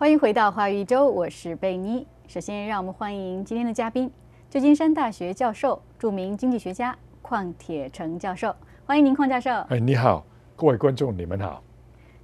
欢迎回到《华语一周》，我是贝妮。首先，让我们欢迎今天的嘉宾——旧金山大学教授、著名经济学家邝铁成教授。欢迎您，邝教授。哎，你好，各位观众，你们好。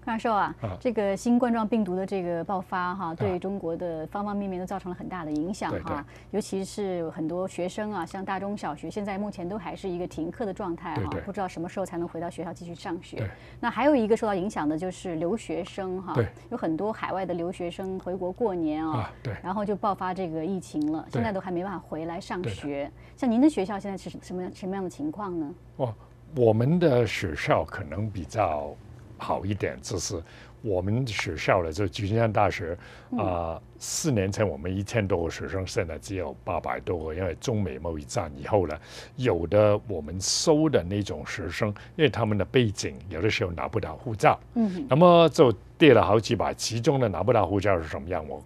教授啊，这个新冠状病毒的这个爆发哈，对中国的方方面面都造成了很大的影响哈。尤其是很多学生啊，像大中小学，现在目前都还是一个停课的状态哈，不知道什么时候才能回到学校继续上学。那还有一个受到影响的就是留学生哈，有很多海外的留学生回国过年啊，对，然后就爆发这个疫情了，现在都还没办法回来上学。像您的学校现在是什什么什么样的情况呢？哦，我们的学校可能比较。好一点，就是我们学校的这军山大学啊，四年前我们一千多个学生，现在只有八百多个，因为中美贸易战以后呢，有的我们收的那种学生，因为他们的背景有的时候拿不到护照，嗯，那么就跌了好几把，其中的拿不到护照是什么样我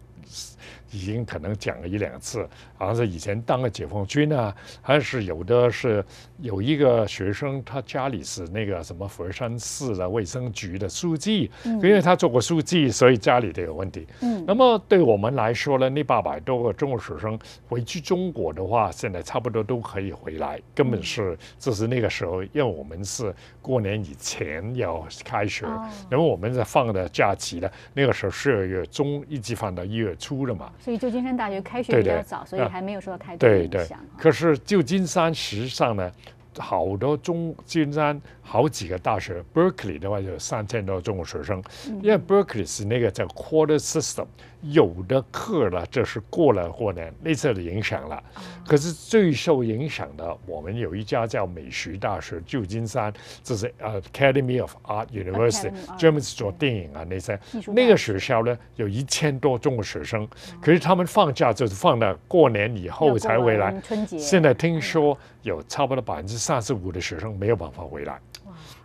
已经可能讲了一两次，好像是以前当了解放军啊，还是有的是有一个学生，他家里是那个什么佛山市的卫生局的书记，因为他做过书记，所以家里都有问题。嗯，那么对我们来说呢，那八百多个中国学生回去中国的话，现在差不多都可以回来，根本是就是那个时候因为我们是过年以前要开学，那么我们在放的假期呢，那个时候十二月中一直放到一月。出了嘛，所以旧金山大学开学比较早，所以还没有受到太多影响。对对，可是旧金山时尚呢，好多中旧金山。好几个大学，Berkeley 的话有三千多中国学生，因为 Berkeley 是那个叫 Quarter System，有的课呢，这是过了过年，那次的影响了。可是最受影响的，我们有一家叫美术大学，旧金山，这是 Academy of Art University，专门是做电影啊那些。那个学校呢，有一千多中国学生，可是他们放假就是放到过年以后才回来。春节。现在听说有差不多百分之三十五的学生没有办法回来。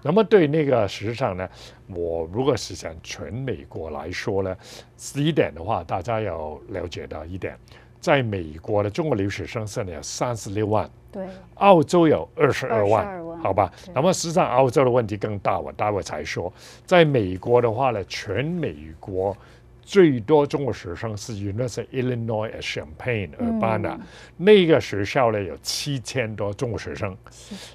那么对那个，实际上呢，我如果是讲全美国来说呢，一点的话，大家要了解到一点，在美国的中国留学生现在有三十六万，对，澳洲有二十二万，好吧。那么实际上澳洲的问题更大，我待会才说。在美国的话呢，全美国最多中国学生是 University Illinois at Champaign Urbana 那个学校呢有七千多中国学生，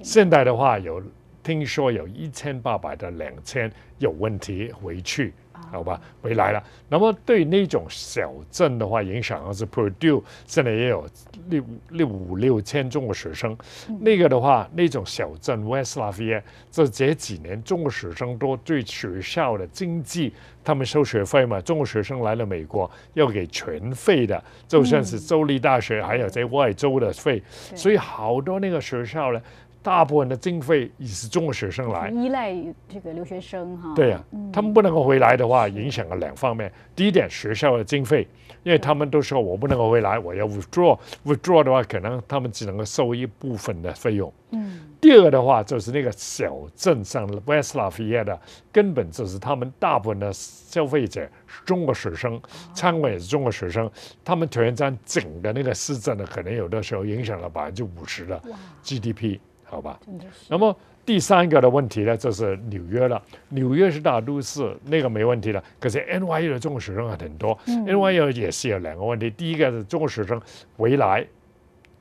现在的话有。听说有一千八百到两千有问题回去，好吧，回来了。那么对那种小镇的话，影响是 p r r d u e 现在也有六六五六千中国学生。那个的话，那种小镇 West Lafayette 这这几年中国学生多，对学校的经济，他们收学费嘛。中国学生来了美国要给全费的，就算是州立大学还有在外州的费，所以好多那个学校呢。大部分的经费也是中国学生来依赖这个留学生哈。对呀，他们不能够回来的话，影响了两方面。第一点，学校的经费，因为他们都说我不能够回来，我要 withdraw，withdraw 的话，可能他们只能够收一部分的费用。嗯。第二个的话，就是那个小镇上 Westlife 业的，根本就是他们大部分的消费者是中国学生，餐馆也是中国学生，他们全站整个那个市政的，可能有的时候影响了百分之五十的 GDP。好吧，那么第三个的问题呢，就是纽约了。纽约是大都市，那个没问题了。可是 N Y U 的中国学生很多，N Y U 也是有两个问题。第一个是中国学生回来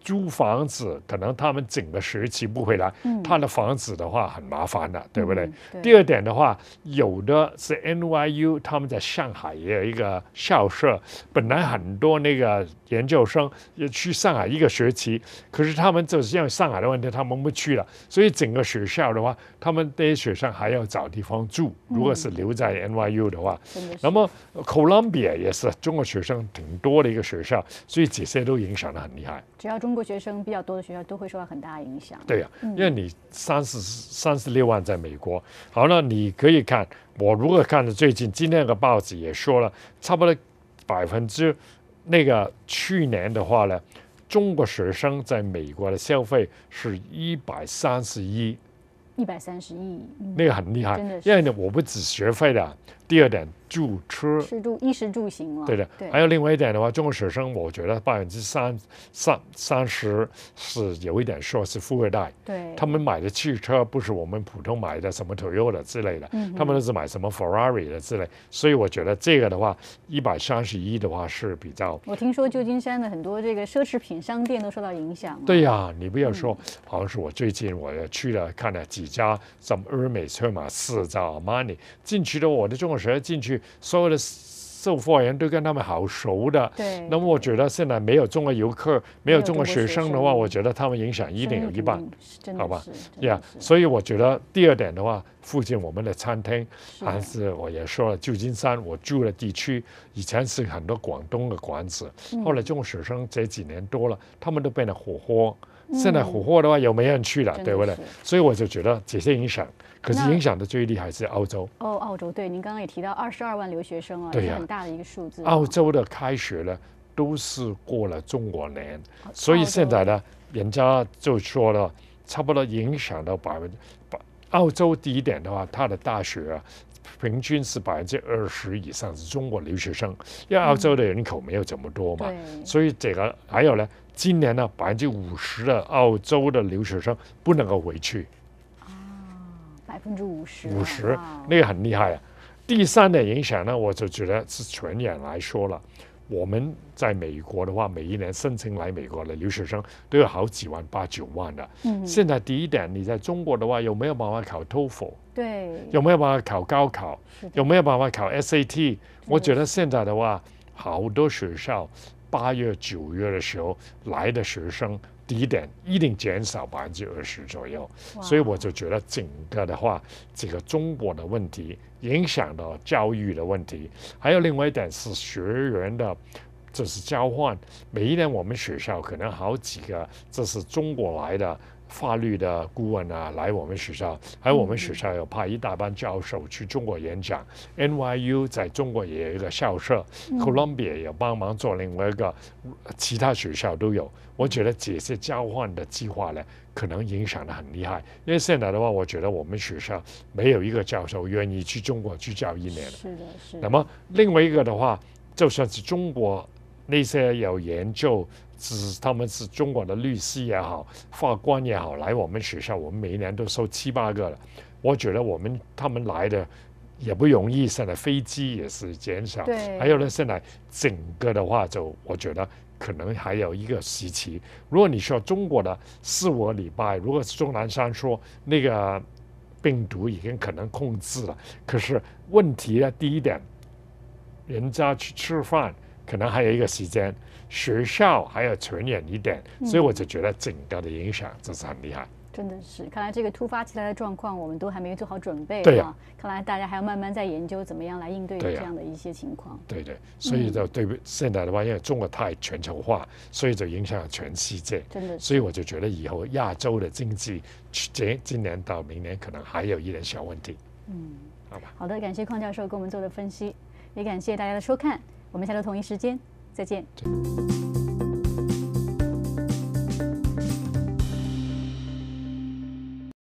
租房子，可能他们整个学期不回来，他的房子的话很麻烦的，对不对？第二点的话，有的是 N Y U 他们在上海也有一个校舍，本来很多那个。研究生也去上海一个学期，可是他们就是像上海的问题，他们不去了，所以整个学校的话，他们这些学生还要找地方住。如果是留在 NYU 的话，那么 Columbia 也是中国学生挺多的一个学校，所以这些都影响得很厉害。只要中国学生比较多的学校，都会受到很大影响。对呀，因为你三十三十六万在美国，好了，你可以看我如果看了最近今天的报纸也说了，差不多百分之。那个去年的话呢，中国学生在美国的消费是一百三十亿，一百三十亿，那个很厉害，因为呢，我不止学费的，第二点。住车吃住衣食住行了，对的。还有另外一点的话，中国学生我觉得百分之三三三十是有一点说是富二代，对，他们买的汽车不是我们普通买的什么 Toyota 之类的，嗯，他们都是买什么 Ferrari 的之类。所以我觉得这个的话，一百三十一的话是比较。我听说旧金山的很多这个奢侈品商店都受到影响。对呀，你不要说，好像是我最近我也去了看了几家，什么 Armani、c m o n e y Armani，进去的我的中国学生进去。所有的售货员都跟他们好熟的，对。那么我觉得现在没有中国游客、没有中国学生的话，我觉得他们影响一定有一半，好吧？呀，所以我觉得第二点的话，附近我们的餐厅，还是我也说了，旧金山我住的地区以前是很多广东的馆子，后来中国学生这几年多了，他们都变得火火。现在火货的话，有没有人去了，对不对？所以我就觉得这些影响，可是影响的最厉害是澳洲。哦，澳洲对，您刚刚也提到二十二万留学生啊，很大的一个数字。澳洲的开学呢，都是过了中国年，所以现在呢，人家就说了，差不多影响到百分之百。澳洲第一点的话，它的大学啊。平均是百分之二十以上是中国留学生，因为澳洲的人口没有这么多嘛，所以这个还有呢，今年呢百分之五十的澳洲的留学生不能够回去。百分之五十。五十，那个很厉害啊！第三的影响呢，我就觉得是全年来说了。我们在美国的话，每一年申请来美国的留学生都有好几万、八九万的。嗯，现在第一点，你在中国的话，有没有办法考 TOEFL？对，有没有办法考高考？有没有办法考 SAT？我觉得现在的话，好多学校八月、九月的时候来的学生。第一点一定减少百分之二十左右，所以我就觉得整个的话，这个中国的问题影响到教育的问题，还有另外一点是学员的，就是交换，每一年我们学校可能好几个，这是中国来的。法律的顾问啊，来我们学校，还有我们学校有派一大班教授去中国演讲。NYU 在中国也有一个校舍，Columbia 也帮忙做另外一个，其他学校都有。我觉得这些交换的计划呢，可能影响的很厉害。因为现在的话，我觉得我们学校没有一个教授愿意去中国去教一年。是的，是的。那么另外一个的话，就算是中国。那些有研究，是他们是中国的律师也好，法官也好，来我们学校，我们每一年都收七八个了。我觉得我们他们来的也不容易，现在飞机也是减少，还有呢，现在整个的话，就我觉得可能还有一个时期。如果你说中国的四五个礼拜，如果是钟南山说那个病毒已经可能控制了，可是问题啊，第一点，人家去吃饭。可能还有一个时间，学校还要全严一点，所以我就觉得整个的影响真是很厉害。真的是，看来这个突发起来的状况，我们都还没有做好准备对啊！看来大家还要慢慢在研究怎么样来应对这样的一些情况。对对，所以就对现在的话，因为中国太全球化，所以就影响了全世界。真的，所以我就觉得以后亚洲的经济，今今年到明年可能还有一点小问题。嗯，好吧。好的，感谢匡教授给我们做的分析，也感谢大家的收看。我们下周同一时间再见。